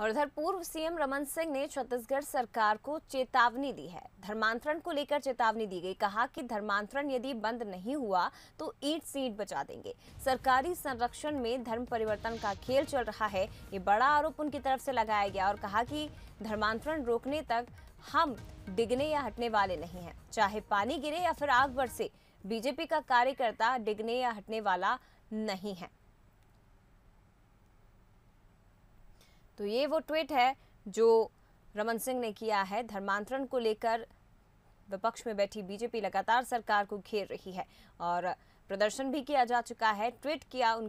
और इधर पूर्व सीएम रमन सिंह ने छत्तीसगढ़ सरकार को चेतावनी दी है धर्मांतरण को लेकर चेतावनी दी गई कहा कि धर्मांतरण यदि बंद नहीं हुआ तो ईट सीट बचा देंगे सरकारी संरक्षण में धर्म परिवर्तन का खेल चल रहा है ये बड़ा आरोप उनकी तरफ से लगाया गया और कहा कि धर्मांतरण रोकने तक हम डिगने या हटने वाले नहीं हैं चाहे पानी गिरे या फिर आग बरसे बीजेपी का कार्यकर्ता डिगने या हटने वाला नहीं है तो ये वो ट्वीट है जो रमन सिंह ने किया है धर्मांतरण को लेकर विपक्ष में बैठी बीजेपी लगातार सरकार को घेर रही है और प्रदर्शन भी किया जा चुका है ट्वीट किया उनके